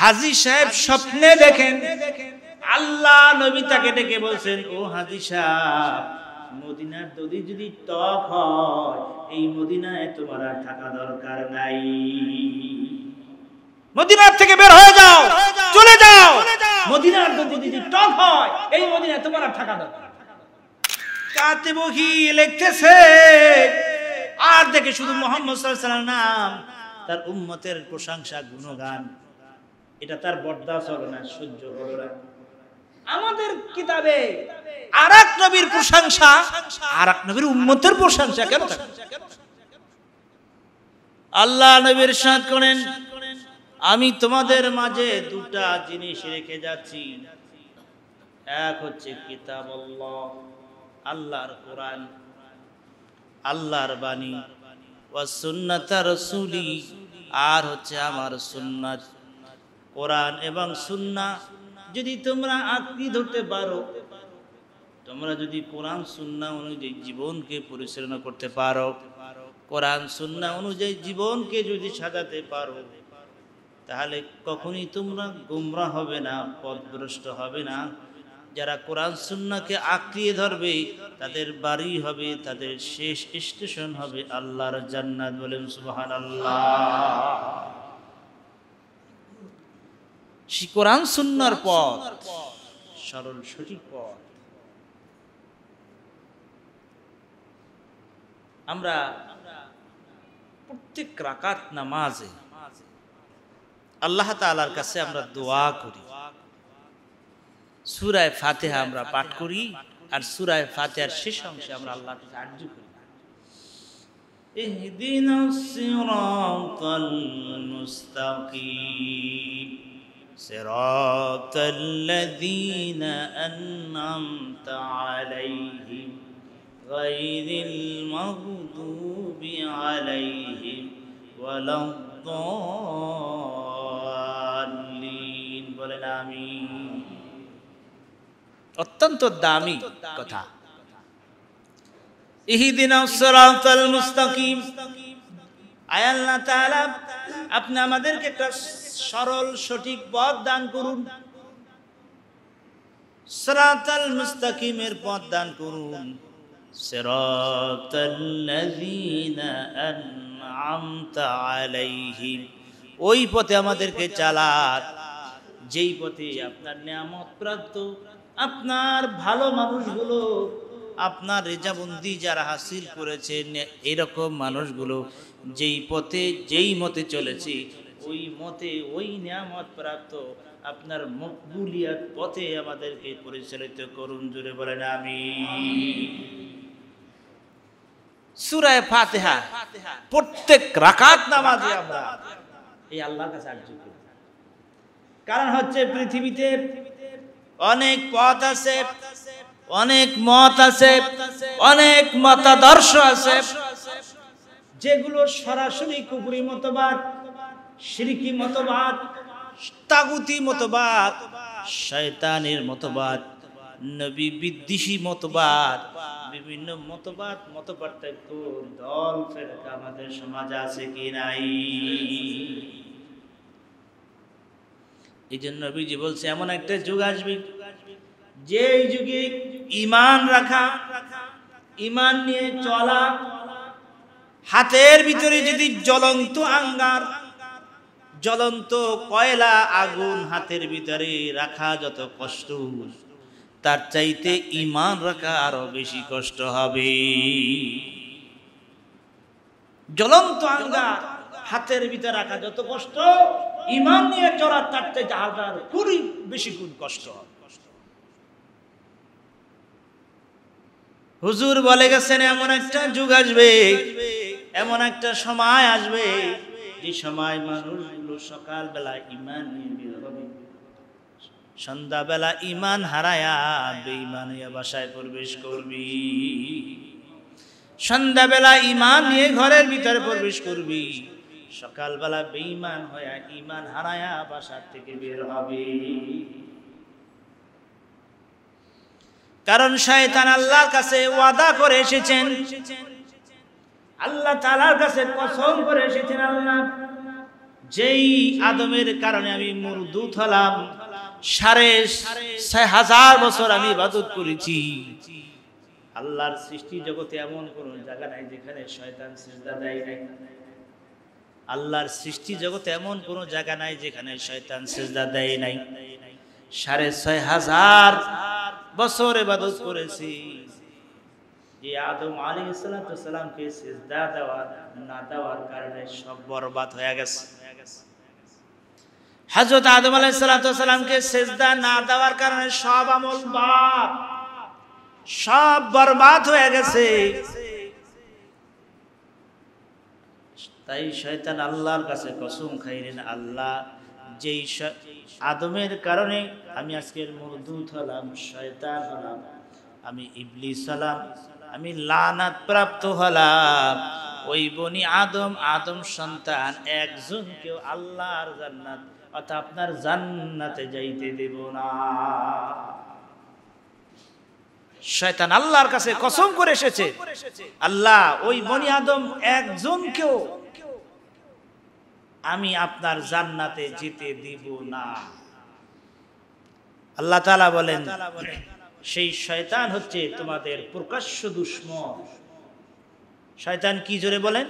হাজি সাহেব স্বপ্নে দেখেন আল্লাহ নবী তাকে ডেকে বলছেন ও হাজি সাহেব মদিনার দদি যদি টক হয় এই মদিনায় তোমার আর থাকা দরকার নাই মদিনার থেকে বের হয়ে যাও চলে যাও মদিনার দদি যদি টক হয় এই মদিনায় তোমার আর থাকা দরকার কাতে বহি লিখতেছে আর দেখে শুধু মোহাম্মদ সাল্লাল্লাহু নাম তার উম্মতের প্রশংসা গুণগান এটা তার বরদাস্ত চলে না সহ্য হলো না আমাদের কিতাবে আর এক নবীর প্রশংসা আর এক নবীর উম্মতের প্রশংসা কেন আল্লাহ নবীর সাথ করেন আমি তোমাদের মাঝে দুটা জিনিস রেখে যাচ্ছি এক হচ্ছে কিতাব আল্লাহর কোরআন আল্লাহর বাণী ও সুন্নাত আর হচ্ছে আমার সুন্নাত কোরআন এবং সুন্না যদি তোমরা আঁকি ধরতে পারো তোমরা যদি কোরআন সুন্না অনুযায়ী জীবনকে পরিচালনা করতে পারো কোরআন সুন্না অনুযায়ী জীবনকে যদি সাজাতে পারো তাহলে কখনই তোমরা গুমরা হবে না পথভ্রষ্ট হবে না যারা কোরআন সুন্নাকে আঁকড়িয়ে ধরবে তাদের বাড়ি হবে তাদের শেষ স্টেশন হবে আল্লাহর জান্নাত বলেন সুবাহ আল্লাহ কোরআন সুন্নার পথ সরল সঠিক পথ আমরা প্রত্যেক রাকাত নামাজে আল্লাহ তালার কাছে আমরা দোয়া করি সুরায় ফাতেহা আমরা পাঠ করি আর সুরায় ফাতেহার শেষ অংশে আমরা আল্লাহ আর্য করি اهدنا الصراط المستقيم صراط الذين أنعمت عليهم غير المغضوب عليهم ولا الضالين বলেন আমিন অত্যন্ত দামি কথা ইহিদিনা সিরাতাল মুস্তাকিম আয় আল্লাহ তাআলা আপনি আমাদেরকে একটা সরল সঠিক পথ দান করুন সরাতাল মুস্তাকিমের পথ দান করুন ওই পথে আমাদেরকে চালান যেই পথে আপনার নিয়ামত প্রাপ্ত আপনার ভালো মানুষগুলো আপনার রেজাবন্দি যারা হাসিল করেছেন এরকম মানুষগুলো যেই পথে যেই মতে চলেছে ওই মতে ওই নিয়ামত প্রাপ্ত আপনার মকবুলিয়াত পথে আমাদেরকে পরিচালিত করুন জুড়ে বলেন আমি সুরায় ফাতেহা প্রত্যেক রাকাত নামাজে আমরা এই কাছে কারণ হচ্ছে পৃথিবীতে অনেক পথ আছে অনেক মত আছে অনেক মতাদর্শ আছে যেগুলো সরাসরি কুকুরি মতবাদ শিরকি মতবাদ তাগুতি মতবাদ শয়তানের মতবাদ নবী বিদ্বেষী মতবাদ বিভিন্ন মতবাদ মতপার্থক্য দল ফেরকা আমাদের সমাজে আছে কি নাই এই জন্য নবীজি বলছে এমন একটা যুগ আসবে যে যুগে ইমান রাখা ইমান নিয়ে চলা হাতের ভিতরে যদি জ্বলন্ত আঙ্গার জ্বলন্ত কয়লা আগুন হাতের ভিতরে রাখা যত কষ্ট তার চাইতে ইমান রাখা আরো বেশি কষ্ট হবে জ্বলন্ত আঙ্গা হাতের ভিতরে রাখা যত কষ্ট ইমান নিয়ে চড়ার তার চাইতে হাজার খুবই বেশি খুব কষ্ট হবে হুজুর বলে গেছেন এমন একটা যুগ আসবে এমন একটা সময় আসবে এই সময় মানুষগুলো সকালবেলা ইমান নিয়ে সন্ধ্যাবেলা ইমান হারায়া বেঈমান হইয়া বাসায় প্রবেশ করবি সন্ধ্যাবেলা ইমান নিয়ে ঘরের ভিতরে প্রবেশ করবি সকালবেলা বেঈমান হইয়া ইমান হারায়া বাসার থেকে বের হবে কারণ শয়তান আল্লাহর কাছে ওয়াদা করে এসেছেন আল্লাহ তালার কাছে কসম করে এসেছেন আল্লাহ যেই আদমের কারণে আমি মুরদুত হলাম সাড়ে ছয় হাজার বছর আমি ইবাদত করেছি আল্লাহর সৃষ্টি জগতে এমন কোনো জায়গা নাই যেখানে শয়তান সিজদা দেয় নাই আল্লাহর সৃষ্টি জগতে এমন কোনো জায়গা নাই যেখানে শয়তান সিজদা দেয় নাই সাড়ে ছয় হাজার বছর ইবাদত করেছি যে আদম আলী সালাতামকে সিজদা দেওয়া না দেওয়ার কারণে সব বরবাদ হয়ে গেছে হজরত আদম আলাই সালাতামকে সেজদা না দেওয়ার কারণে সব আমল বাপ সব বরবাদ হয়ে গেছে তাই শয়তান আল্লাহর কাছে কসম খাইলেন আল্লাহ যেই আদমের কারণে আমি আজকের মরদুত হলাম শয়তান হলাম আমি ইবলিস হলাম আমি লানাত প্রাপ্ত হলাম ওই বনি আদম আদম সন্তান একজন কেউ আল্লাহর জান্নাত অর্থাৎ আপনার জান্নাতে যাইতে দেব না শয়তান আল্লাহর কাছে কসম করে এসেছে আল্লাহ ওই বনি আদম একজন কেউ আমি আপনার জান্নাতে যেতে দিব না আল্লাহ তালা বলেন সেই শয়তান হচ্ছে তোমাদের প্রকাশ্য দুশ্মন শয়তান কি জোরে বলেন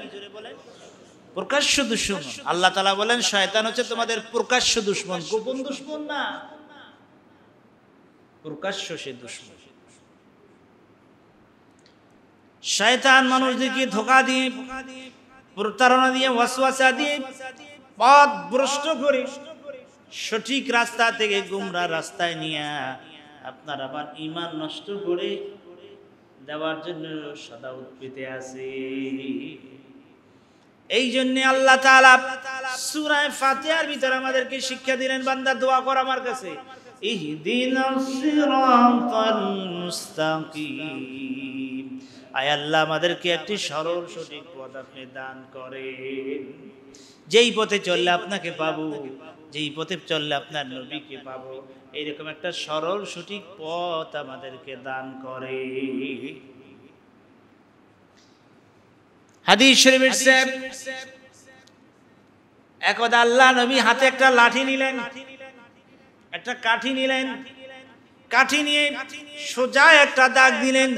প্রকাশ্য দুশ্মন আল্লাহ তালা বলেন শয়তান হচ্ছে তোমাদের প্রকাশ্য দুশ্মন গোপন দুশ্মন না প্রকাশ্য সে দুশ্মন শয়তান মানুষদেরকে ধোকা দিয়ে প্রতারণা দিয়ে ওয়াসওয়াসা দিয়ে পথ ভ্রষ্ট করে সঠিক রাস্তা থেকে গুমরা রাস্তায় নিয়ে আপনার আবার ইমান নষ্ট করে দেওয়ার জন্য সদা উদ্ভিতে আছে এই জন্য আল্লাহ সুরায় সূরায়ে ভিতরে আমাদেরকে শিক্ষা দিলেন বান্দা দোয়া কর আমার কাছে আল্লাহ আমাদেরকে একটি সরল সঠিক পথ আপনি দান করেন যেই পথে চললে আপনাকে পাবো যে এই পথে চললে আপনার নবীকে পাবো এইরকম একটা সরল সঠিক পথ আমাদেরকে দান করে হাদিস শরীফের একদা আল্লাহ নবী হাতে একটা লাঠি নিলেন একটা কাঠি নিলেন কাঠি নিয়ে সোজা একটা দাগ দিলেন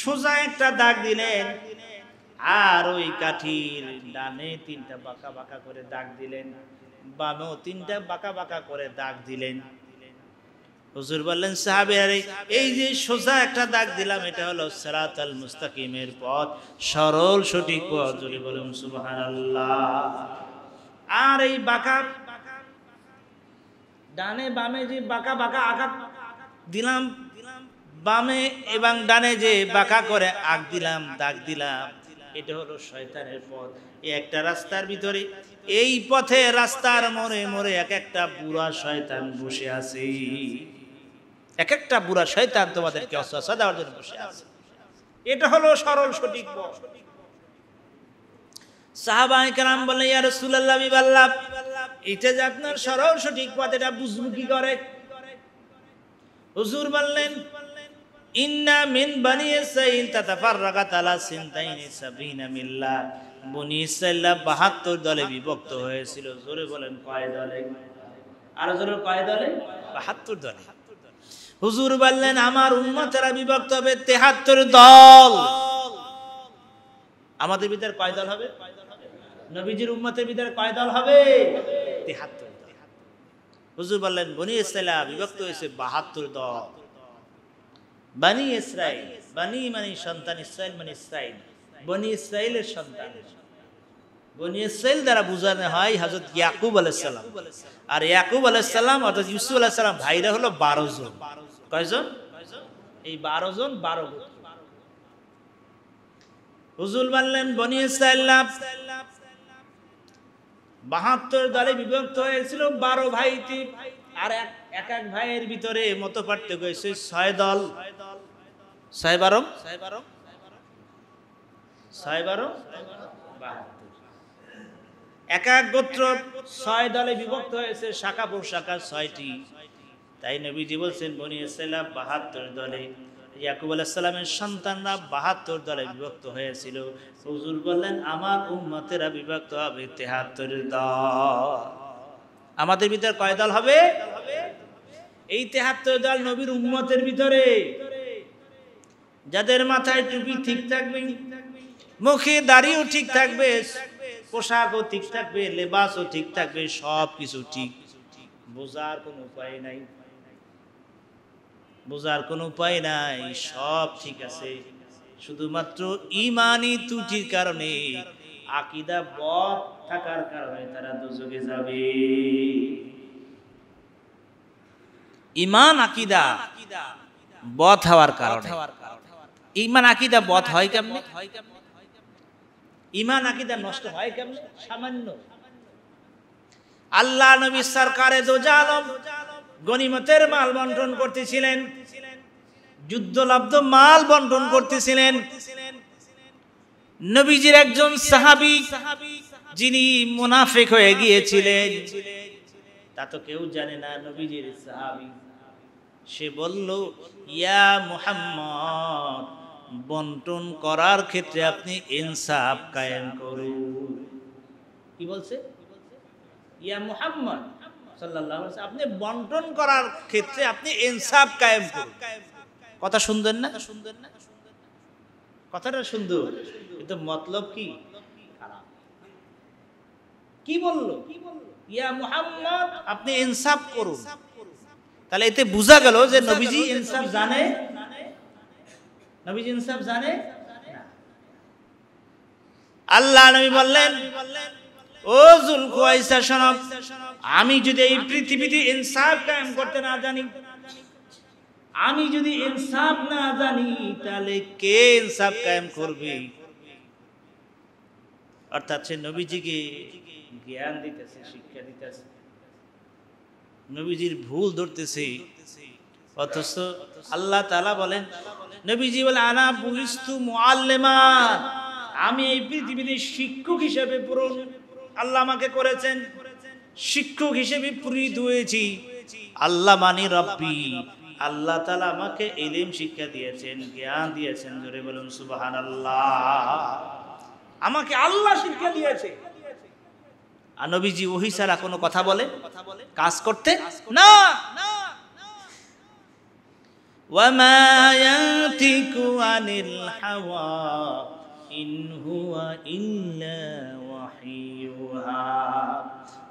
সোজা একটা দাগ দিলেন আর ওই কাঠির ডানে তিনটা বাঁকা বাঁকা করে দাগ দিলেন বামেও তিনটা বাঁকা বাঁকা করে দাগ দিলেন হুজুর বললেন সাহাবে আরে এই যে সোজা একটা দাগ দিলাম এটা হলো সেরাত আল মুস্তাকিমের পথ সরল সঠিক পথ যদি বলেন সুবাহান আর এই বাঁকা ডানে বামে যে বাঁকা বাঁকা আঘাত দিলাম বামে এবং ডানে যে বাঁকা করে আগ দিলাম দাগ দিলাম এটা হলো শয়তানের পথ এই একটা রাস্তার ভিতরে এই পথে রাস্তার মরে মরে এক একটা বুড়া শয়তান বসে আছে এক একটা বুড়া শয়তান তোমাদেরকে অস্বাস্থ্য দেওয়ার জন্য বসে আছে এটা হলো সরল সঠিক সাহাবাহাম বিবাল্লাভ এটা যে আপনার সরল সঠিক পথ এটা কি করে হুজুর বললেন ইন্না মিল্লা বনি ইসরায়েল্লা বাহাত্তর দলে বিভক্ত হয়েছিল জোরে বলেন কয় দলে আরো জোরে কয় দলে বাহাত্তর দলে হুজুর বললেন আমার উন্মতেরা বিভক্ত হবে তেহাত্তর দল আমাদের ভিতরে কয় দল হবে নবীজির উম্মতের ভিতরে কয় দল হবে তেহাত্তর হুজুর বললেন বনি ইসরায়েলা বিভক্ত হয়েছে বাহাত্তর দল বানি ইসরাইল বানি মানে সন্তান ইসরায়েল মানে ইসরাইল বনি ইসরায়েলের সন্তান বনি ইসরায়েল দ্বারা বোঝানো হয় হজরত ইয়াকুব আর ইয়াকুব অর্থাৎ ইউসুফ ভাইরা হলো বারো জন কয়জন এই বারো জন বারো হুজুল বনি বাহাত্তর দলে বিভক্ত হয়েছিল বারো ভাইটি আর এক এক ভাইয়ের ভিতরে মত পার্থক্য হয়েছে ছয় দল ছয় বারো ছয় বারো ছয় বারো বাহাত্তর এক এক গোত্র ছয় দলে বিভক্ত হয়েছে শাখা প্রশাখা ছয়টি তাই নবীজি বলছেন বনি ইসলাম বাহাত্তর দলে ইয়াকুব আলাহিসাল্লামের সন্তানরা বাহাত্তর দলে বিভক্ত হয়েছিল হুজুর বললেন আমার উম্মতেরা বিভক্ত হবে তেহাত্তর দল আমাদের ভিতরে কয় দল হবে এই তেহাত্তর দল নবীর উম্মতের ভিতরে যাদের মাথায় টুপি ঠিক থাকবে মুখে দাঁড়িয়েও ঠিক থাকবে পোশাকও ঠিক থাকবে লেবাসও ঠিক থাকবে সব কিছু ঠিক বোঝার কোন উপায় নাই বোঝার কোন উপায় নাই সব ঠিক আছে শুধুমাত্র ইমানি ত্রুটির কারণে আকিদা বধ থাকার কারণে তারা দুজকে যাবে ইমান আকিদা বধ হওয়ার কারণে ইমান আকিদা বধ হয় কেমন হয় কেমন ইমান আকিদা নষ্ট হয় কেমন সামান্য আল্লাহ নবী সরকারে দোজালম গনিমতের মাল বন্টন করতেছিলেন যুদ্ধলব্ধ মাল বন্টন করতেছিলেন নবীজির একজন সাহাবি যিনি মুনাফিক হয়ে গিয়েছিলেন তা তো কেউ জানে না নবীজির সাহাবি সে বলল ইয়া মুহাম্মদ বন্টন করার ক্ষেত্রে আপনি ইনসাফ কায়েম করুন কি বলছে ইয়া মুহাম্মদ আপনি বন্টন করার ক্ষেত্রে আপনি ইনসাফ কায়েম করুন কথা সুন্দর না সুন্দর না কথাটা সুন্দর কিন্তু মতলব কি কি বলল ইয়া মুহাম্মদ আপনি ইনসাফ করুন তাহলে এতে বোঝা গেল যে নবীজি ইনসাফ জানে আল্লাহ নবী বললেন ও জুল কুয়াইসা সনব আমি যদি এই পৃথিবীতে ইনসাফ কায়েম করতে না জানি আমি যদি ইনসাফ না জানি তাহলে কে ইনসাফ কায়েম করবে অর্থাৎ সে নবীজিকে জ্ঞান দিতেছে শিক্ষা দিতেছে নবীজির ভুল ধরতেছে অথচ আল্লাহ তালা বলেন নবীজি বলে আনা পুলিশ তু মোয়াল্লেমান আমি এই পৃথিবীতে শিক্ষক হিসেবে পূরণ আল্লাহ আমাকে করেছেন শিক্ষক হিসেবে পূরিত হয়েছি আল্লাহ মানি রব্বি আল্লাহ তালা আমাকে এলিম শিক্ষা দিয়েছেন জ্ঞান দিয়েছেন ধরে বলুন সুবাহান আল্লাহ আমাকে আল্লাহ শিক্ষা দিয়েছে আর নবীজি ওহি ছাড়া কোনো কথা বলে কাজ করতে না না وما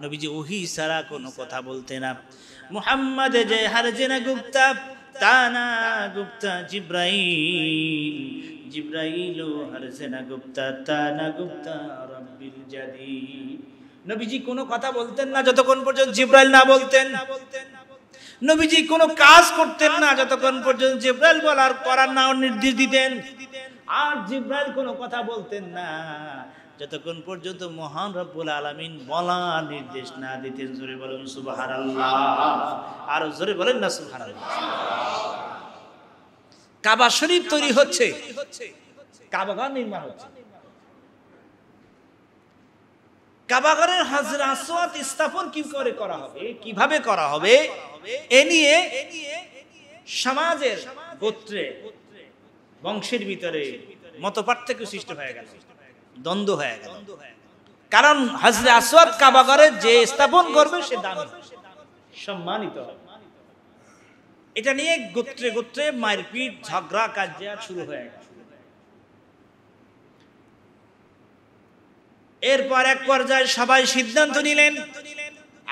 নবীজি ওহি সারা কোনো কথা বলতে না মুহাম্মদ যে হারজিনা গুপ্তা তানা গুপ্তা জিব্রাইল জিব্রাইল হারসেনা গুপ্তা তানা গুপ্তা রব্বিল জাদি নবীজি কোনো কথা বলতেন না যতক্ষণ পর্যন্ত জিব্রাইল না বলতেন না বলতেন না নবীজি কোনো কাজ করতেন না যতক্ষণ পর্যন্ত জিব্রাইল আর করার না নির্দেশ দিতেন আর জিব্রাইল কোনো কথা বলতেন না যতক্ষণ পর্যন্ত মহান রব্বুল আলমিন বলা নির্দেশ না দিতেন জোরে বলেন সুবাহার আর জোরে বলেন না সুবাহার কাবা শরীফ তৈরি হচ্ছে কাবাগান নির্মাণ হচ্ছে কাবাগরের হাজরা আসওয়াত স্থাপন কি করে করা হবে কিভাবে করা হবে এ নিয়ে সমাজের গোত্রে বংশের ভিতরে মত পার্থক্য সৃষ্টি হয়ে গেল দ্বন্দ্ব হয়ে গেল কারণ হাজরে আসওয়াত কাবাগরে যে স্থাপন করবে সে দামি সম্মানিত এটা নিয়ে গোত্রে গোত্রে মারপিট ঝগড়া কাজ শুরু হয়ে গেল এরপর এক পর্যায়ে সবাই সিদ্ধান্ত নিলেন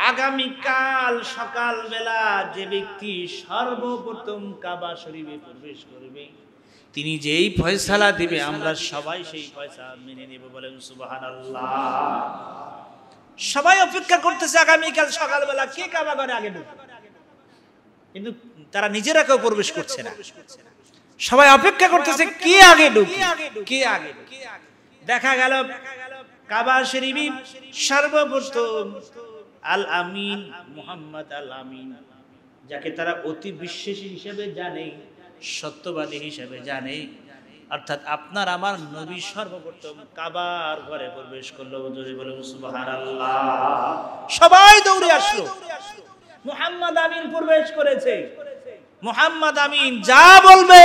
আগামীকাল সকালবেলা যে ব্যক্তি সর্বপ্রথম কাবা শরীফে প্রবেশ করবে তিনি যেই ফয়সালা দিবে আমরা সবাই সেই ফয়সালা মেনে নেব বলেন সুবাহান সবাই অপেক্ষা করতেছে আগামীকাল সকালবেলা কে কাবা ঘরে আগে ঢুকবে কিন্তু তারা নিজেরা কেউ প্রবেশ করছে না সবাই অপেক্ষা করতেছে কে আগে আগে কে আগে দেখা গেল দেখা গেল কাবা শরীফ সর্বপ্রথম আল আমিন মুহাম্মদ আল আমিন যাকে তারা অতি বিশ্বাসী হিসেবে জানে সত্যবাদী হিসেবে জানে অর্থাৎ আপনার আমার নবী সর্বপ্রথম কাবার ঘরে প্রবেশ করলো যদি বলে সবাই দৌড়ে আসলো মুহাম্মদ আমিন প্রবেশ করেছে মুহাম্মদ আমিন যা বলবে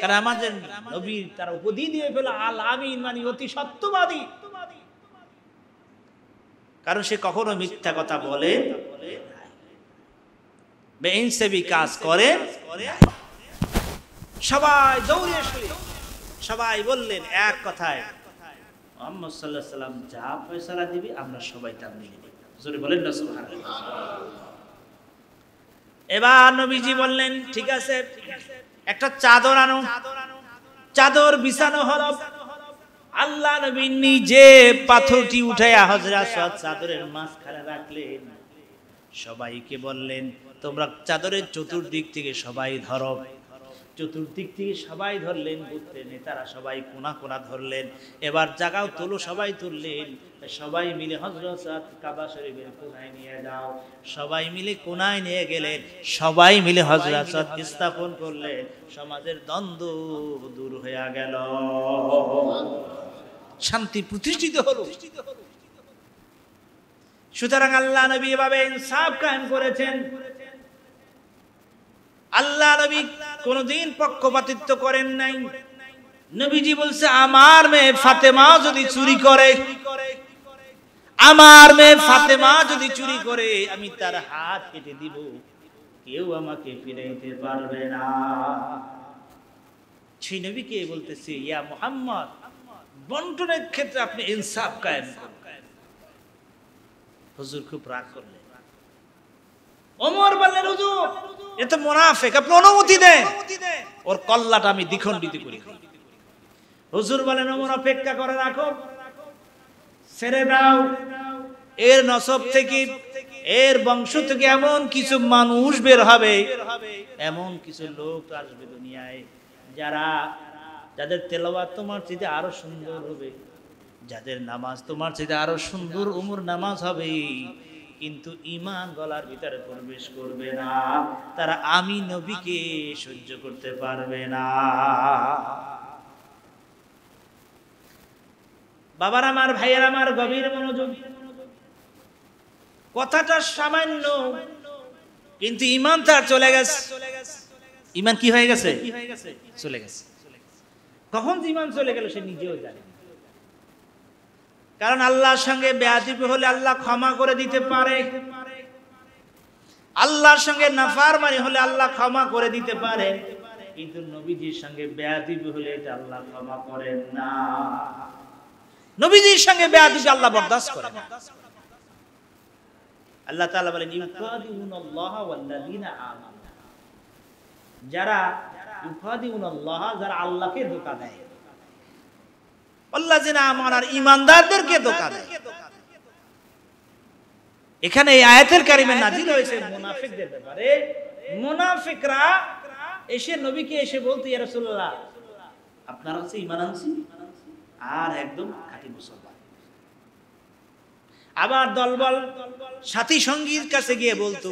কারণ আমাদের নবীর তারা উপদি দিয়ে ফেলো আল আমিন মানে অতি সত্যবাদী কারণ সে কখনো মিথ্যা কথা বলে বেইনসেবি কাজ করে সবাই দৌড়ে সবাই বললেন এক কথায় মোহাম্মদ সাল্লাহ সাল্লাম যা ফয়সালা দিবি আমরা সবাই তা জোরে বলেন না সুহান এবার নবীজি বললেন ঠিক আছে একটা চাদর আনো চাদর বিছানো হলো আল্লাহ নবী নিজে পাথরটি উঠাইয়া হজরা সাদ চাদরের মাঝখানে রাখলেন সবাইকে বললেন তোমরা চাদরের চতুর্দিক থেকে সবাই ধরো চতুর্দিক থেকে সবাই ধরলেন গোত্রে নেতারা সবাই কোনা কোনা ধরলেন এবার জাগাও তোলো সবাই তুললেন সবাই মিলে হজরত কাবা শরীফের কোনায় নিয়ে যাও সবাই মিলে কোনায় নিয়ে গেলেন সবাই মিলে হজরত স্থাপন করলেন সমাজের দ্বন্দ্ব দূর হয়ে গেল শান্তি প্রতিষ্ঠিত হলো সুতরাং আল্লাহ নবী এভাবে ইনসাফ কায়েম করেছেন আল্লাহ নবী কোনদিন পক্ষপাতিত্ব করেন নাই নবীজি বলছে আমার মেয়ে ফাতেমা যদি চুরি করে আমার মেয়ে ফাতেমা যদি চুরি করে আমি তার হাত কেটে দিব কেউ আমাকে ফিরাইতে পারবে না সেই নবীকে বলতেছে ইয়া মোহাম্মদ বন্টনের ক্ষেত্রে আপনি ইনসাফ কায়েম করবেন হুজুর খুব রাগ করলেন অমর বললেন হুজুর এতে মোনাফেক আপনি অনুমতি দেন ওর কল্লাটা আমি দ্বিখণ্ডিত করি হুজুর বলেন অমর অপেক্ষা করে রাখো ছেড়ে দাও এর নসব থেকে এর বংশ থেকে এমন কিছু মানুষ বের হবে এমন কিছু লোক আসবে দুনিয়ায় যারা যাদের তেলাওয়াত তোমার চেয়ে আরো সুন্দর হবে যাদের নামাজ তোমার চেয়ে আরো সুন্দর উমর নামাজ হবে কিন্তু ইমান গলার ভিতরে প্রবেশ করবে না তারা আমি নবীকে সহ্য করতে পারবে না বাবার আমার ভাইয়ের আমার গভীর মনোযোগ কথাটা সামান্য কিন্তু ইমান তার চলে গেছে ইমান কি হয়ে গেছে চলে গেছে তখন যে ইমাম চলে গেল সে নিজেও জানে কারণ আল্লাহর সঙ্গে বেআতিপ হলে আল্লাহ ক্ষমা করে দিতে পারে আল্লাহর সঙ্গে নাফার নাফারমানি হলে আল্লাহ ক্ষমা করে দিতে পারে কিন্তু নবীজির সঙ্গে বেআতিপ হলে এটা আল্লাহ ক্ষমা করেন না নবীজির সঙ্গে বেআতিপি আল্লাহ বরদাস্ত করে না আল্লাহ তাআলা বলেন ইউকাদিউনাল্লাহ ওয়াল্লাযিনা আমানু যারা এখানে এই আয়াতের হয়েছে মুনাফিকদের ব্যাপারে মুনাফিকরা এসে নবীকে এসে বলতে হচ্ছে ইমান আনছি আর একদম আবার দলবল সাথী সঙ্গীর কাছে গিয়ে বলতো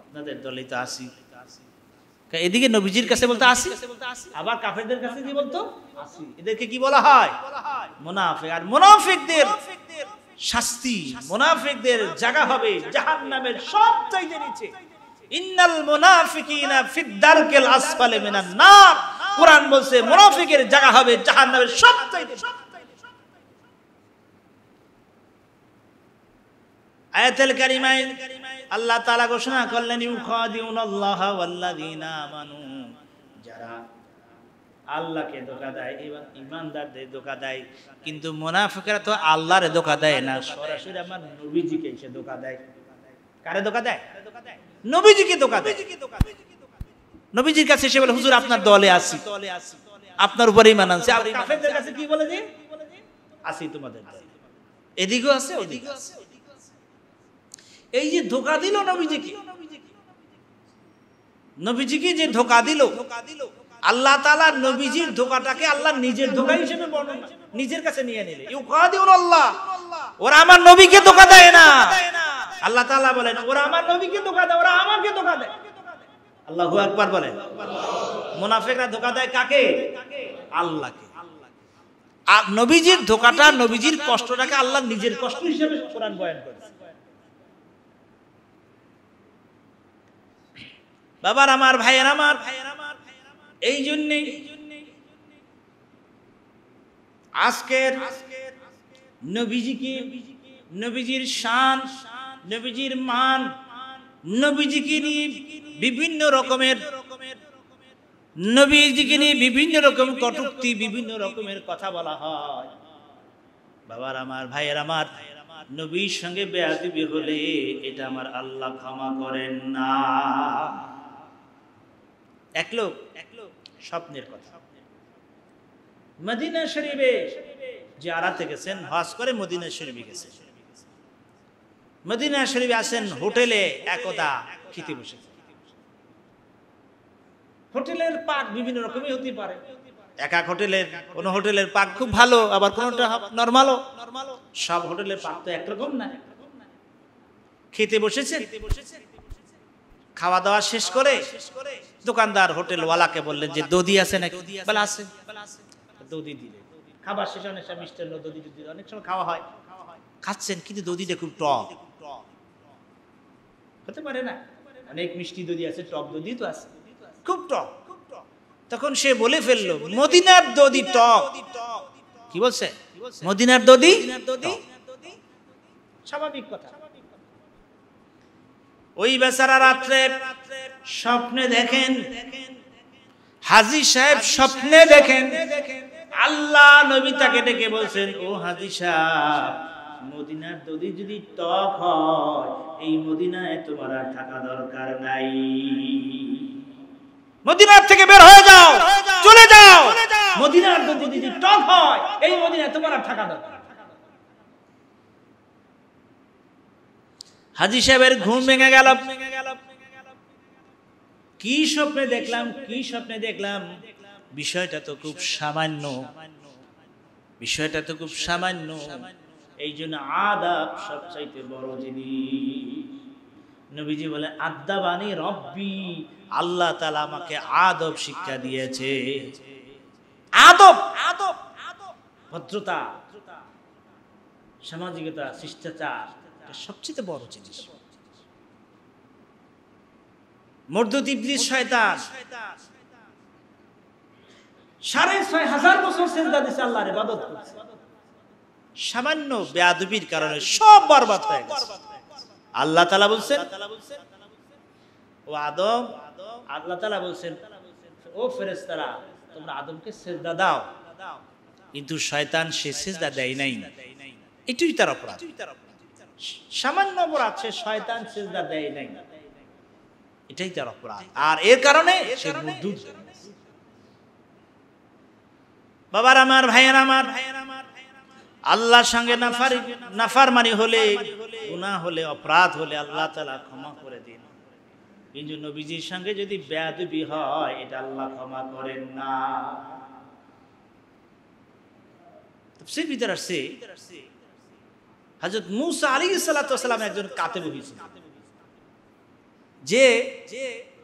আপনাদের দলে তো আসি এদিকে নবীজির কাছে বলতে আসি আবার কাফেরদের কাছে কি বলতো এদেরকে কি বলা হয় মোনাফিক আর মোনাফেকদের শাস্তি মোনাফিকদের জায়গা হবে জাহান নামের সব চাইতে নিচে ইন্নাল মোনাফিকিনা ফিদ্দারকেল আসফালে মিনান কোরআন বলছে মোনাফিকের জায়গা হবে জাহান্নামের সব চাইতে আয়াতেল কারিমাই আল্লাহ তালা ঘোষণা করলেন ধোকা দেয় কিন্তু কারে ধোকা দেয় নবীজির কাছে এসে বলে হুজুর আপনার দলে আসি আপনার উপরে ইমান আনছে কাছে কি বলে আসি তোমাদের এদিকেও আছে ওদিকে আছে এই যে ধোকা দিল নবীজিকে নবীজিকে যে ধোকা দিল আল্লাহ তালা নবীজির ধোকাটাকে আল্লাহ নিজের ধোকা হিসেবে বর্ণনা নিজের কাছে নিয়ে নিলে আল্লাহ ওরা আমার নবীকে ধোকা দেয় না আল্লাহ তালা বলেন ওরা আমার নবীকে ধোকা দেয় ওরা আমাকে ধোকা দেয় আল্লাহু আকবার বলেন মুনাফিকরা ধোকা দেয় কাকে আল্লাহকে আর নবীজির ধোকাটা নবীজির কষ্টটাকে আল্লাহ নিজের কষ্ট হিসেবে কোরআন বয়ান বাবার আমার ভাইয়ের আমার এই জন্যে আজকের নবীজিকে নবীজির শান নবীজির মান নবীজিকে নিয়ে বিভিন্ন রকমের নবীজিকে নিয়ে বিভিন্ন রকম কটুক্তি বিভিন্ন রকমের কথা বলা হয় বাবার আমার ভাইয়ের আমার নবীর সঙ্গে বেয়াদিবি হলে এটা আমার আল্লাহ ক্ষমা করেন না এক লোক এক লোক স্বপ্নের কথা মদিনা শরীফে যে আড়াতে গেছেন হজ করে মদিনা শরীফে গেছেন মদিনা শরীফে আসেন হোটেলে একদা খেতে হোটেলের পাক বিভিন্ন রকমই হতে পারে এক এক হোটেলের কোন হোটেলের পাক খুব ভালো আবার কোনটা নর্মালও সব হোটেলের পাক তো একরকম না খেতে বসেছেন খাওয়া দাওয়া শেষ করে দোকানদার হোটেল হোটেলওয়ালাকে বললেন যে দধি আছে নাকি বলে আছে দধি দিলে খাবার শেষ অনেক সময় মিষ্টান্ন দধি দধি অনেক সময় খাওয়া হয় খাচ্ছেন কিন্তু দদিটা খুব টক হতে পারে না অনেক মিষ্টি দধি আছে টক দধি তো আছে খুব টক তখন সে বলে ফেললো মদিনার দধি টক কি বলছে মদিনার দধি স্বাভাবিক কথা ওই বেচারা রাত্রে স্বপ্নে দেখেন হাজি সাহেব স্বপ্নে দেখেন আল্লাহ নবী তাকে ডেকে বলছেন ও হাজি সাহেব মদিনার দদি যদি টক হয় এই মদিনায় তোমার আর থাকা দরকার নাই মদিনার থেকে বের হয়ে যাও চলে যাও মদিনার দদি যদি টক হয় এই মদিনায় তোমার আর থাকা দরকার হাজি সাহেবের ঘুম ভেঙে গেল কি স্বপ্নে দেখলাম কি স্বপ্নে দেখলাম বিষয়টা তো খুব সামান্য বিষয়টা তো খুব সামান্য এই জন্য আদাব সবচাইতে বড় জিনিস নবীজি বলে আদাবানি রব্বি আল্লাহ তালা আমাকে আদব শিক্ষা দিয়েছে আদব আদব ভদ্রতা সামাজিকতা শিষ্টাচার সবচেয়ে বড় জিনিস শয়তান সাড়ে ছয় হাজার বছর আল্লাহর ইবাদত করছে সামান্য বেয়াদবির কারণে সব বরবাদ হয়ে গেছে আল্লাহ তালা বলছেন ও আদম আল্লাহ তালা বলছেন ও ফেরেস্তারা তোমরা আদমকে সেজদা দাও কিন্তু শয়তান সে সেজদা দেয় নাই এটাই তার অপরাধ সামান্য অপরাধ সে শয়তান সেজদা দেয় নাই এটাই তার অপরাধ আর এর কারণে বাবার আমার ভাইয়ের আমার আল্লাহর সঙ্গে নাফার মানি হলে গুণা হলে অপরাধ হলে আল্লাহ তালা ক্ষমা করে দিন কিন্তু নবীজির সঙ্গে যদি বেয়াদবি হয় এটা আল্লাহ ক্ষমা করেন না সে ভিতর আসছে হাজরত মুসা আলী সাল্লাম একজন কাতে ছিল যে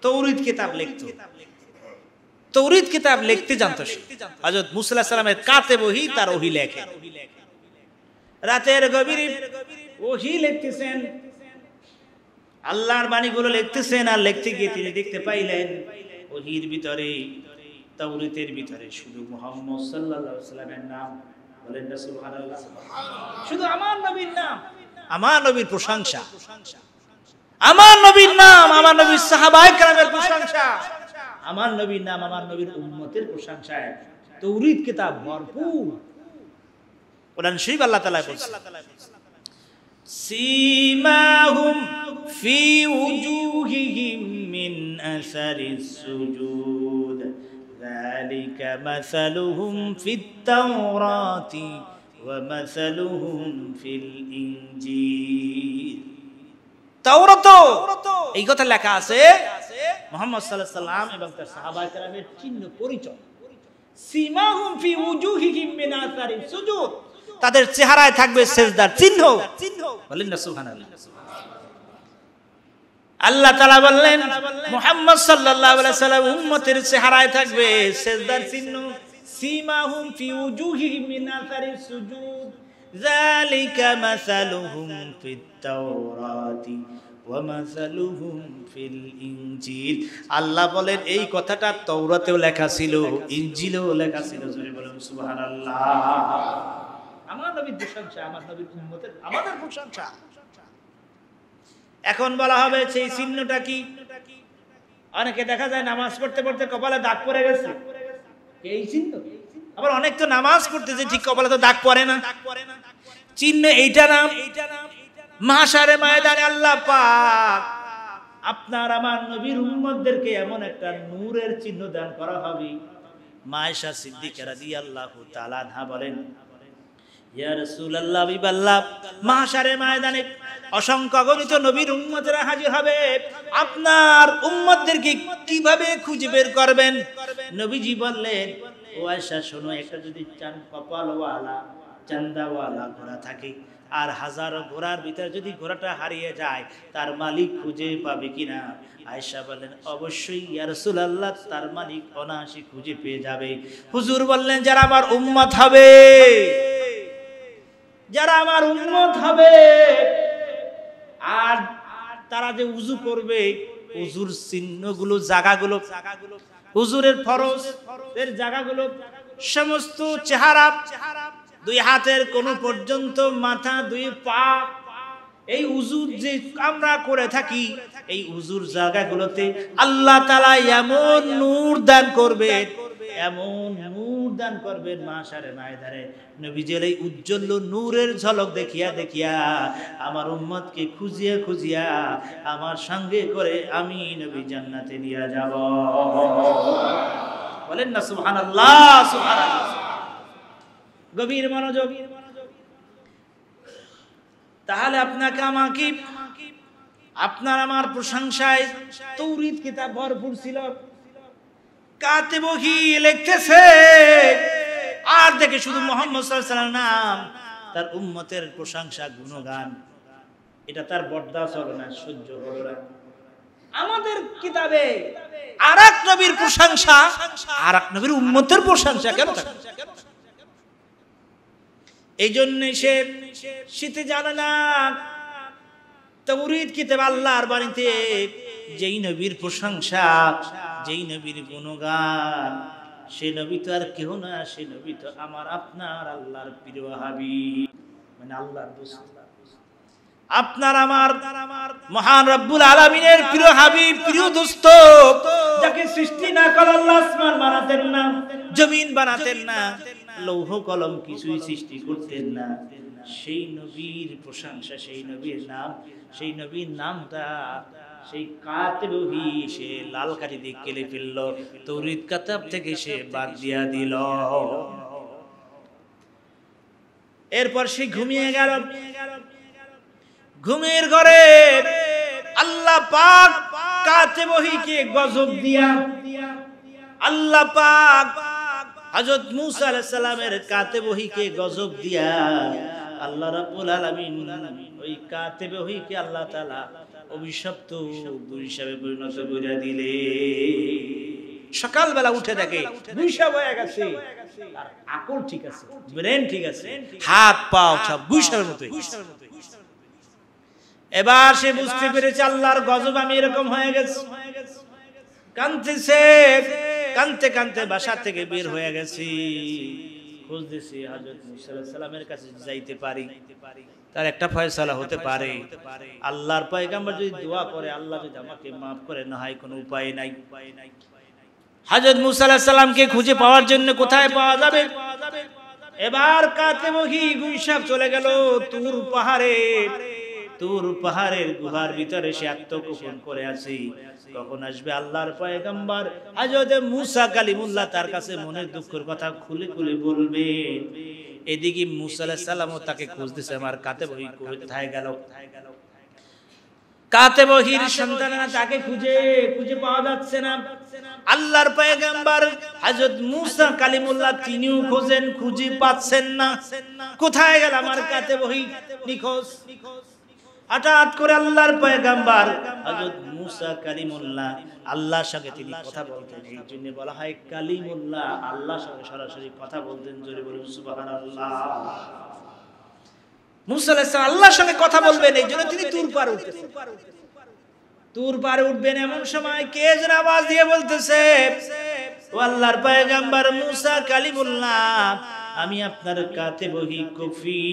তৌরিদ কিতাব লিখত তৌরিদ কিতাব লিখতে জানতো হাজরত মুসাল্লাহ সাল্লামের কাতে বহি তার ওহি লেখে রাতের গভীর ওহি লিখতেছেন আল্লাহর বাণী গুলো লিখতেছেন আর লিখতে গিয়ে তিনি দেখতে পাইলেন ওহির ভিতরে তাওরিতের ভিতরে শুধু মোহাম্মদ সাল্লাহ সাল্লামের নাম বলেন আমার নবীর নাম প্রশংসা আমার নবীর নাম আমার নবীর আমার নবীর নাম আমার নবীর উম্মতের প্রশংসায় তৌরিদ কিতাব ভরপুর কোরআন শরীফ আল্লাহ তাআলা বলছে سيماهم في وجوههم من أثر السجود ذلك مثلهم في التوراة ومثلهم في الإنجيل তাওরাত এই কথা লেখা আছে মোহাম্মদ সাল্লাহ সাল্লাম এবং তার সাহাবাই কালামের চিহ্ন পরিচয় সীমাহুম ফি উজুহিহিম মিন আসারি সুজুদ তাদের চেহারায় থাকবে সেজদার চিহ্ন চিহ্ন বলেন না সুবহানাল্লাহ আল্লাহ তালা বললেন মোহাম্মদ সাল্লাম চেহারায় থাকবে শেষদার চিহ্ন সীমা হুম উজুহিহিম মিন ফিল আল্লাহ বলেন এই কথাটা তৌরাতেও লেখা ছিল ইনজিলেও লেখা ছিল জোরে বলুন সুবহানাল্লাহ আমার নবীর প্রশংসা আমার নবীর উম্মতের আমাদের প্রশংসা এখন বলা হবে সেই চিহ্নটা কি অনেকে দেখা যায় নামাজ পড়তে পড়তে কপালে দাগ পড়ে গেছে এই চিহ্ন আবার অনেক তো নামাজ পড়তেছে ঠিক কপালে তো দাগ পড়ে না চিহ্ন এইটা নাম মাসারে ময়দানে আল্লাহ পাক আপনার আমার নবীর উম্মতদেরকে এমন একটা নূরের চিহ্ন দান করা হবে মায়েশা সিদ্দিক রাদি আল্লাহ তালানহা বলেন ইয়া রাসূলুল্লাহ বিবাল্লাহ মাসারে ময়দানে অসংখ্য গণিত নবীর উম্মতেরা হাজির হবে আপনার উম্মতদেরকে কিভাবে খুঁজে বের করবেন নবীজি বললেন ও আয়সা শোনো একটা যদি চান কপালওয়ালা চান্দাওয়ালা ঘোড়া থাকে আর হাজারো ঘোড়ার ভিতরে যদি ঘোড়াটা হারিয়ে যায় তার মালিক খুঁজে পাবে কিনা আয়সা বললেন অবশ্যই ইয়ারসুল আল্লাহ তার মালিক অনায়াসে খুঁজে পেয়ে যাবে হুজুর বললেন যারা আমার উম্মত হবে যারা আমার উন্মত হবে আর তারা যে উজু করবে উজুর চিহ্ন চিহ্নগুলো জায়গাগুলো হুজুরের ফরজ এর জায়গাগুলো সমস্ত চেহারা দুই হাতের কোনো পর্যন্ত মাথা দুই পা এই উজুর যে আমরা করে থাকি এই উজুর জায়গাগুলোতে আল্লাহ তালা এমন নূর দান করবে এমন নূর দান করবেন মা সারে মায়ের ধারে নবীজের এই উজ্জ্বল নূরের ঝলক দেখিয়া দেখিয়া আমার উম্মতকে খুঁজিয়া খুঁজিয়া আমার সঙ্গে করে আমি নবী জান্নাতে নিয়ে যাব বলেন না সুহান আল্লাহ সুহান গভীর মনোযোগ তাহলে আপনাকে আমাকে আপনার আমার প্রশংসায় তৌরিদ কিতাব ভরপুর ছিল কাতে বহি লিখতেছে আর দেখে শুধু মোহাম্মদ নাম তার উম্মতের প্রশংসা গুণগান এটা তার বরদাস্ত হলো না সহ্য না আমাদের কিতাবে আর এক নবীর প্রশংসা আর এক নবীর উম্মতের প্রশংসা কেন এই জন্য সে শীতে জানে না কি কিতাব আল্লাহর বাণীতে যেই নবীর প্রশংসা যেই নবীর গুণগান সে নবী তো আর কেহ না সে নবী তো আমার আপনার আল্লাহর প্রিয় হাবি মানে আল্লাহর আপনার আমার মহান রব্বুল আলামিনের প্রিয় হাবিব প্রিয় দোস্ত যাকে সৃষ্টি না করে আল্লাহ আসমান বানাতেন না জমিন বানাতেন না লৌহ কলম কিছুই সৃষ্টি করতেন না সেই নবীর প্রশংসা সেই নবীর নাম সেই নবীর নামটা সেই কাতরুহি সে লাল কাটি দিয়ে কেলে ফেললো তৌরিদ কাতাব থেকে সে বাদ দিয়া দিল এরপর সে ঘুমিয়ে গেল ঘুমের ঘরে আল্লাহ পাক কাতে বহি কে গজব দিয়া আল্লাহ পাক হযরত মুসা আলাহ সালামের কাতে বহি কে গজব দিয়া আল্লাহ রাব্বুল আলামিন ওই কাতেবে আল্লাহ তাআলা অভিশপ্ত হিসাবে পরিণত করে দিলে সকালবেলা উঠে দেখে বুইসা হয়ে গেছে তার আকল ঠিক আছে ব্রেন ঠিক আছে হাত পা সব বুইসার মতোই এবার সে বুঝতে পেরেছে আল্লাহর গজব আমি এরকম হয়ে গেছে কানতেছে কানতে কানতে বাসা থেকে বের হয়ে গেছি খোঁজ দিছি হাজরত সালামের কাছে যাইতে পারি তার একটা ফয়সালা হতে পারে আল্লাহর পয়গাম্বর যদি দোয়া করে আল্লাহ যদি আমাকে মাফ করে না হয় কোনো উপায় নাই হাজরত মুসাল্লাহ সাল্লামকে খুঁজে পাওয়ার জন্য কোথায় পাওয়া যাবে এবার কাতে মহি গুইসাব চলে গেল তুর পাহাড়ে তুর পাহাড়ের গুহার ভিতরে সে আত্মগোপন করে আছে কখন আসবে আল্লাহর পয়গম্বর হাজরতে মুসা কালিমুল্লাহ তার কাছে মনের দুঃখের কথা খুলে খুলে বলবে এদিকে মুসা আলাইহিস সালামও তাকে খুঁজতেছে আমার কাতে বই কোথায় গেল কাতে বহির তাকে খুঁজে খুঁজে পাওয়া যাচ্ছে না আল্লাহর পয়গম্বর হযরত মুসা কালিমুল্লাহ তিনিও খোঁজেন খুঁজে পাচ্ছেন না কোথায় গেল আমার কাতে বহি নিখোঁজ হঠাৎ করে আল্লাহর পয়গাম্বার হযরত মুসা কালিমুল্লাহ আল্লাহর সঙ্গে তিনি কথা বলতেন এই জন্য বলা হয় কালিমুল্লাহ আল্লাহর সঙ্গে সরাসরি কথা বলতেন জোরে বলুন সুবহানাল্লাহ মুসা আলাইহিস আল্লাহর সঙ্গে কথা বলবেন এই জন্য তিনি তুর পার উঠতেন তুর উঠবেন এমন সময় কে যেন আওয়াজ দিয়ে বলতেছে ও আল্লাহর পয়গাম্বার মুসা কালিমুল্লাহ আমি আপনার কাতে বহি কফি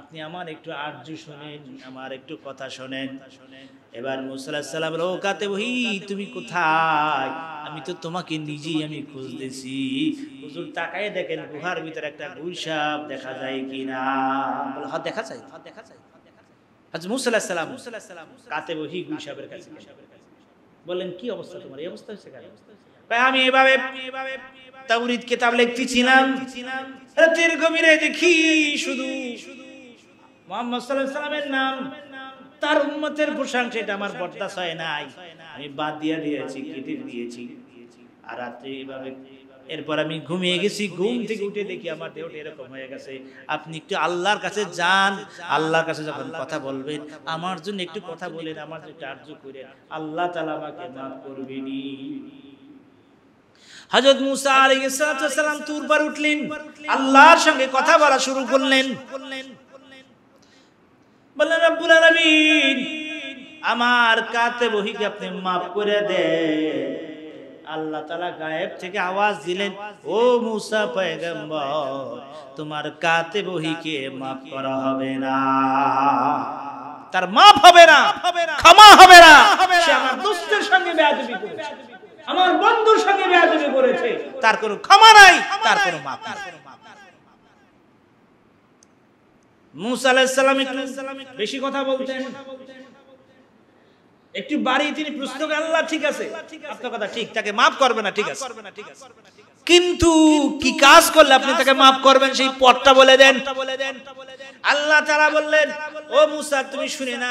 আপনি আমার একটু আর্য শোনেন আমার একটু কথা শোনেন এবার মুসাল্লাহ ও কাতে বহি তুমি কোথায় আমি তো তোমাকে নিজেই আমি খুঁজতেছি হুজুর তাকায় দেখেন গুহার ভিতরে একটা গুইসাপ দেখা যায় কি না বলে হাত দেখা যায় হাত দেখা যায় আচ্ছা মুসাল্লাহ বহি কাছে কি অবস্থা তোমার এই অবস্থা আমি এভাবে দেখি শুধু শুধু মোহাম্মদ সাল্লামের নাম তার সেটা আমার বাদ দিয়েছি কেটে দিয়েছি আর এরপর আমি ঘুমিয়ে গেছি ঘুম থেকে উঠে দেখি আমার এরকম হয়ে গেছে আপনি একটু আল্লাহর কাছে যান আল্লাহর কাছে যখন কথা বলবেন আমার জন্য একটু কথা বলেন আমার জন্য একটু আর্য করেন আল্লাহ তালা আমাকে মাফ করবেনি হজরত মুসা আলাইহিস সালাম তুরবার উঠলেন আল্লাহর সঙ্গে কথা বলা শুরু করলেন বললেন রব্বুল আলামিন আমার কাতে বহিকে আপনি মাফ করে দে আল্লাহ তালা গায়েব থেকে আওয়াজ দিলেন ও মুসা পয়গম্বর তোমার কাতে বহিকে মাফ করা হবে না তার মাফ হবে না ক্ষমা হবে না সে আমার দুষ্টের সঙ্গে বেয়াদবি করেছে আমার বন্ধুর সঙ্গে বেয়াদবি করেছে তার কোনো ক্ষমা নাই তার কোনো মাফ নাই বেশি কথা বলতেন একটি বাড়ি তিনি প্রশ্ন আল্লাহ ঠিক আছে কথা ঠিক তাকে মাফ করবে না ঠিক আছে কিন্তু কি কাজ করলে আপনি তাকে মাফ করবেন সেই পথটা বলে দেন আল্লাহ তারা বললেন ও মুসা তুমি শুনে না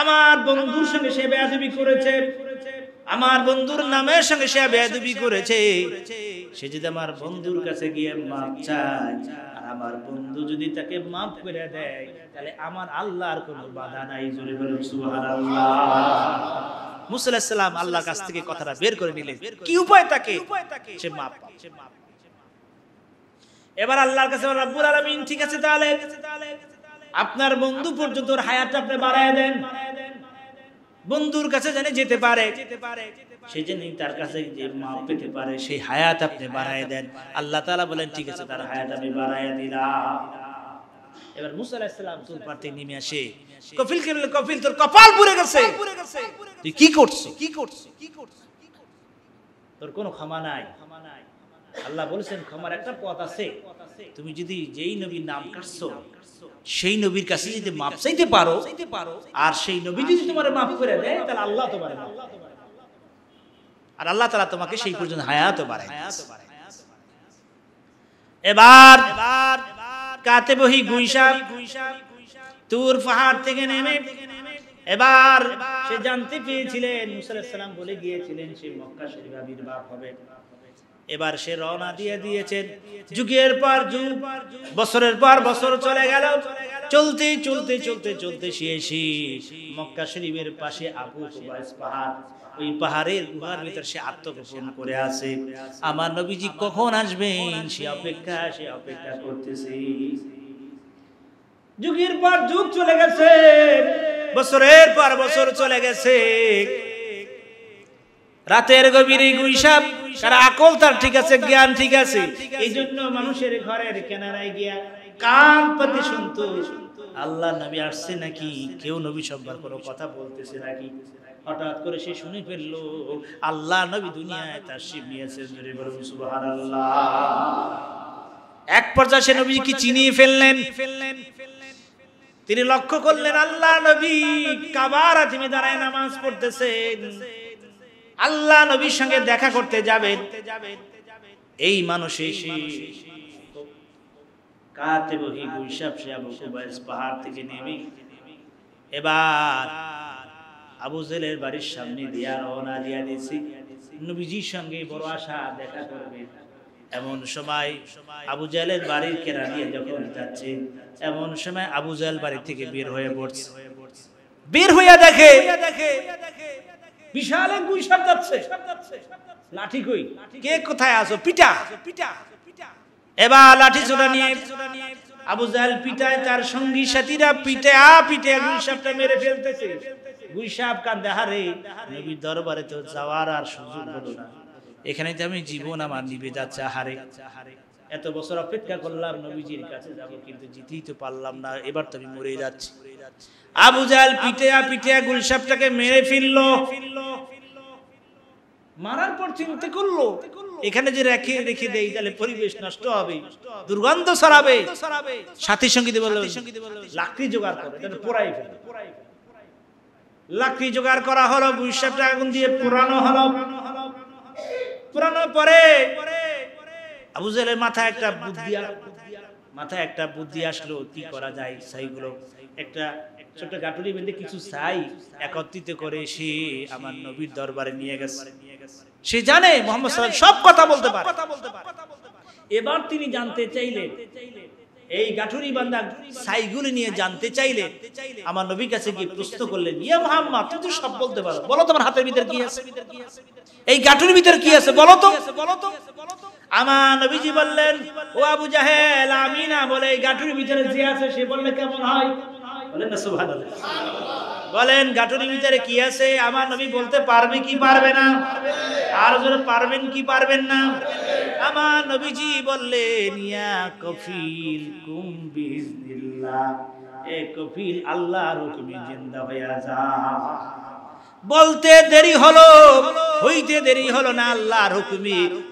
আমার বন্ধুর সঙ্গে সে বেয়াদবি করেছে আমার বন্ধুর নামের সঙ্গে সে বেয়াদবি করেছে সে যদি আমার বন্ধুর কাছে গিয়ে মাপ চায় আমার বন্ধু যদি তাকে মাফ করে দেয় তাহলে আমার আল্লাহর কোনো বাধা নাই জোরে বলুন সুবহানাল্লাহ মুসাল্লাম আল্লাহর কাছ থেকে কথাটা বের করে নিলেন কি উপায় তাকে সে মাপ এবার আল্লাহর কাছে রাব্বুল আলামিন ঠিক আছে তাহলে আপনার বন্ধু পর্যন্ত হায়াতটা আপনি বাড়ায় দেন বন্ধুর কাছে যেন যেতে পারে সেই জন্য তার কাছে যে মাপ পেতে পারে সেই হায়াত আপনি বাড়ায় দেন আল্লাহ তালা বলেন ঠিক আছে তার হায়াত আমি বাড়ায় দিলাম এবার মুসা আলাহিসাল্লাম তোর পার্টি নেমে আসে কপিল কে বলে কফিল তোর কপাল পুড়ে গেছে তুই কি করছো কি করছো কি করছো তোর কোনো ক্ষমা নাই আল্লাহ বলেছেন ক্ষমার একটা পথ আছে তুমি যদি যেই নবীর নাম কাটছো সেই নবীর কাছে যদি মাপ চাইতে পারো আর সেই নবী যদি তোমার মাফ করে দেয় তাহলে আল্লাহ তোমার আর আল্লাহ তালা তোমাকে সেই পর্যন্ত হায়াতও বাড়ায় এবার কাতে বহি গুইসাব তুর পাহাড় থেকে নেমে এবার সে জানতে পেয়েছিলেন মুসাল্লাম বলে গিয়েছিলেন সে মক্কা শরীফ আবির্ভাব হবে এবার সে রওনা দিয়ে দিয়েছেন যুগের পর যুগ বছরের পর বছর চলে গেল চলতে চলতে চলতে চলতে সে মক্কা শরীফের পাশে আবু কুবাইস পাহাড় ওই পাহাড়ের গুহার ভিতর সে আত্মগোপন করে আছে আমার নবীজি কখন আসবেন সে অপেক্ষা সে অপেক্ষা করতেছে যুগের পর যুগ চলে গেছে বছরের পর বছর চলে গেছে রাতের গভীরে গুইসাপ কারণ আকল তার ঠিক আছে জ্ঞান ঠিক আছে এই জন্য মানুষের ঘরের কেনারায় গিয়া কান পাতি শুনতো আল্লাহ নবী আসছে নাকি কেউ নবী সব্বার কোনো কথা বলতেছে নাকি হঠাৎ করে সে শুনে ফেলল আল্লাহ নবী দুনিয়ায় তার শিব নিয়েছে এক পর্যায়ে সে নবী কি চিনিয়ে ফেললেন ফেললেন তিনি লক্ষ্য করলেন আল্লাহ নবী কাবার আথিমে দাঁড়ায় নামাজ পড়তেছেন আল্লাহ নবীর সঙ্গে দেখা করতে যাবে এই মানুষে দেখা করবে এমন সময় আবুজাল বাড়ির যখন যাচ্ছে এমন সময় বাড়ি থেকে বের হয়ে পড়ছে বের হইয়া দেখে দেখে বিশাল এক গুই সাপ যাচ্ছে লাঠি কই কে কোথায় আছো পিটা পিটা এবার লাঠি ছোটা নিয়ে আবু জাহেল পিটায় তার সঙ্গী সাথীরা পিটে আ পিটে গুই সাপটা মেরে ফেলতেছে গুই সাপ কান্দে দেহারে নবীর দরবারে তো যাওয়ার আর সুযোগ হলো না এখানে তো আমি জীবন আমার নিবে যাচ্ছে হারে এত বছর অপেক্ষা করলাম নবীজির কাছে যাব কিন্তু জিতেই তো পারলাম না এবার তো আমি মরে যাচ্ছি আবু জাল পিটিয়া পিটিয়া গুলশাপটাকে মেরে ফেললো মারার পর চিন্তা করলো এখানে যে রেখে রেখে দেই তাহলে পরিবেশ নষ্ট হবে দুর্গন্ধ ছড়াবে সাথে সঙ্গীতে বললো লাকড়ি জোগাড় করে তাহলে পোড়াই ফেলে লাকড়ি জোগাড় করা হলো গুলশাপটা আগুন দিয়ে পোড়ানো হলো পরে পরে আবু জেলের মাথায় একটা বুদ্ধি মাথায় একটা বুদ্ধি আসলো কি করা যায় সেইগুলো একটা ছোট গাটুরি বেঁধে কিছু চাই একত্রিত করে সে আমার নবীর দরবারে নিয়ে গেছে সে জানে মোহাম্মদ সাল্লাম সব কথা বলতে পারে এবার তিনি জানতে চাইলেন এই গাঠুরি বান্দা সাইগুলি নিয়ে জানতে চাইলে আমার নবীর কাছে গিয়ে প্রশ্ন করলেন ইয়া মোহাম্মদ তুমি তো সব বলতে পারো বলো তোমার হাতের ভিতর কি আছে এই গাঠুরির ভিতর কি আছে বলো তো বলো তো বলো তো আমার নবীজি বললেন ও আবু জাহেল আমি না বলে গাঠুর ভিতরে যে আছে সে বললে কেমন হয় বলেন না সুভান বলেন গাঠুরির ভিতরে কি আছে আমার নবী বলতে পারবে কি পারবে না আর জোরে পারবেন কি পারবেন না আমার নবীজি বললেন ইয়া কফিল কুম বিজনিল্লাহ এ কফিল আল্লাহর হুকুমে জিন্দা হইয়া যা বলতে দেরি হলো হইতে দেরি হলো না আল্লাহর হুকুমে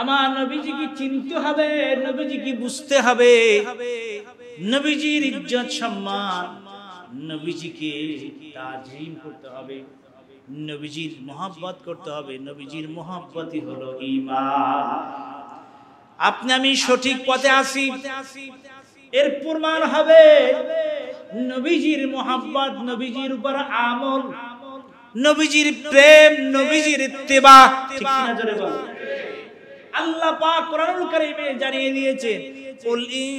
আমার নবীজিকে চিনতে হবে নবীজি কি বুঝতে হবে নবীজির ইজ্জত সম্মান নবীজিকে তাজিম করতে হবে নবীজির মহাব্বত করতে হবে নবীজির মহাব্বতই হলো ইমান আপনি আমি সঠিক পথে আসি এর প্রমাণ হবে নবীজির মহাব্বত নবীজির উপর আমল নবীজির প্রেম নবীজির ইত্তেবা ঠিক না জোরে বলো আল্লাহ পাক কোরআনুল কারীমে জানিয়ে দিয়েছেন قل إن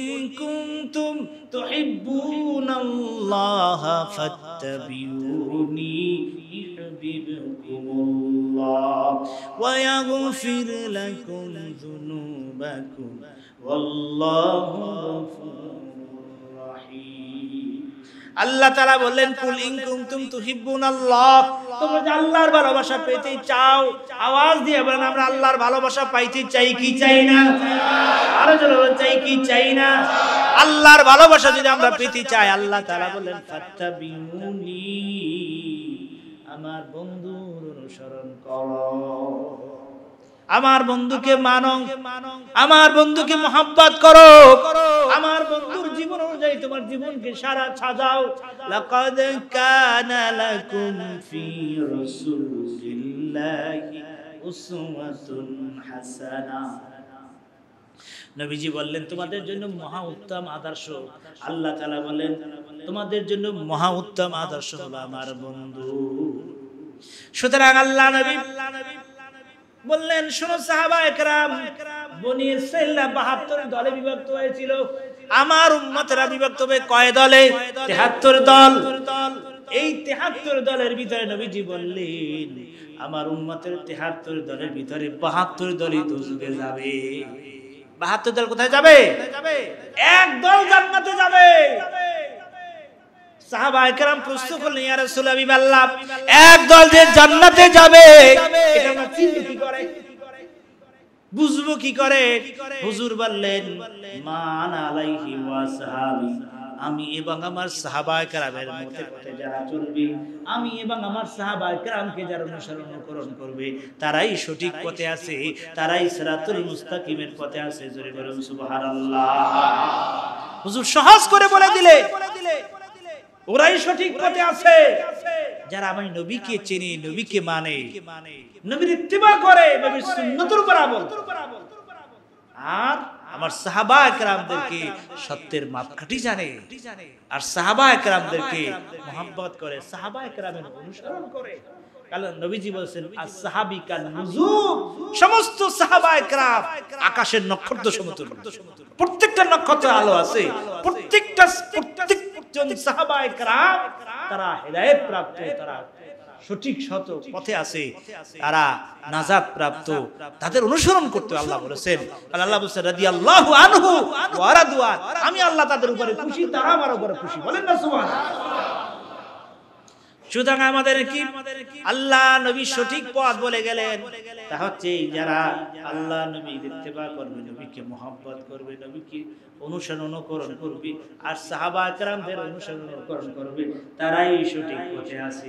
كنتم تحبون الله فاتبعوني يحببكم الله ويغفر لكم ذنوبكم والله غفور আল্লাহ তারা বললেন কুল ইন কুনতুম আল্লাহ তোমরা যে আল্লাহর ভালোবাসা পেতে চাও আওয়াজ দিয়ে বলেন আমরা আল্লাহর ভালোবাসা পাইতে চাই কি চাই না আরো জোরে বলেন চাই কি চাই না আল্লাহর ভালোবাসা যদি আমরা পেতে চাই আল্লাহ তারা বললেন ফাত্তাবিউনি আমার বন্ধুর অনুসরণ করো আমার বন্ধুকে মানো আমার বন্ধুকে মোহাম্মত করো আমার বন্ধুর জীবন অনুযায়ী তোমার জীবনকে সারা সাজাও ফি নবীজি বললেন তোমাদের জন্য মহা উত্তম আদর্শ আল্লাহ তালা বলেন তোমাদের জন্য মহা উত্তম আদর্শ হলো আমার বন্ধু সুতরাং আল্লাহ নবী বললেন শুনো সাহাবা একরাম বনি ইসরাইলরা 72 দলে বিভক্ত হয়েছিল আমার উম্মতরা বিভক্ত হবে কয় দলে 73 দল এই 73 দলের ভিতরে নবীজি বললেন আমার উম্মতের 73 দলের ভিতরে 72 দলই দোজখে যাবে 72 দল কোথায় যাবে এক দল জান্নাতে যাবে আমি এবং আমার সাহাবা একরামের যারা চলবে আমি এবং আমার যারা অনুসরণ অনুকরণ করবে তারাই সঠিক পথে আছে তারাই সেরাতুল মুস্তাকিমের পথে আছে জোরে বলুন হুজুর সহজ করে বলে দিলে ওরাই সঠিক পথে আছে যারা আমি নবীকে চেনে নবীকে মানে নবীর ইত্তিবা করে নবীর সুন্নতের উপর আমল আর আমার সাহাবা একরামদেরকে সত্যের মাপকাঠি জানে আর সাহাবা একরামদেরকে মোহাম্মত করে সাহাবা একরামের অনুসরণ করে আকাশের নক্ষত্র সমতুল প্রত্যেকটা নক্ষত্র আলো আছে প্রত্যেকটা প্রত্যেক একজন সাহাবায় کرام তারা হেদায়েত প্রাপ্ত তারা সঠিক শত পথে আছে তারা নাজাত প্রাপ্ত তাদের অনুসরণ করতে আল্লাহ বলেছেন আল্লাহ বলেছেন আল্লাহ আনহু ওয়া আমি আল্লাহ তাদের উপরে খুশি তারা আমার উপরে খুশি বলেন না সুবহানাল্লাহ সুতরাং আমাদের কি আল্লাহ নবী সঠিক পথ বলে গেলেন তা হচ্ছে যারা আল্লাহ নবী দেখতে পা করবে নবীকে মোহাম্মত করবে নবীকে অনুসরণ অনুকরণ করবে আর সাহাবা আকরামদের অনুসরণ অনুকরণ করবে তারাই সঠিক পথে আসে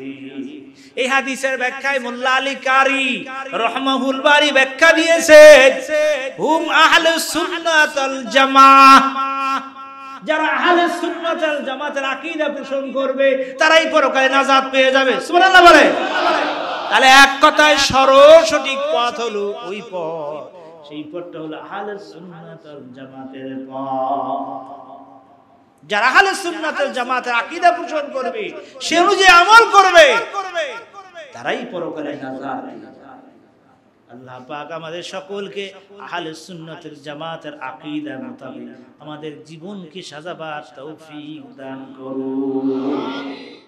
এই হাদিসের ব্যাখ্যায় মোল্লা আলী কারি রহমাহুল বাড়ি ব্যাখ্যা দিয়েছে হুম আহলে সুন্নাতাল জামা যারা আহলে সুন্নাতাল জামাতের আকীদা পোষণ করবে তারাই পরকালে নাজাত পেয়ে যাবে সুবহানাল্লাহ বলে তাহলে এক কথায় সরসঠিক পথ হলো ওই পথ সেই পথটা হলো আহলে সুন্নাতাল জামাতের পথ যারা আহলে সুন্নাতের জামাতের আকীদা পোষণ করবে সে অনুযায়ী আমল করবে তারাই পরকালে নাজাত পেয়ে যাবে আল্লাহ পাক আমাদের সকলকে আহলে সুন্নতের জামাতের আকীদার মোতাবেক আমাদের জীবনকে সাজাবার তৌফিক দান করুন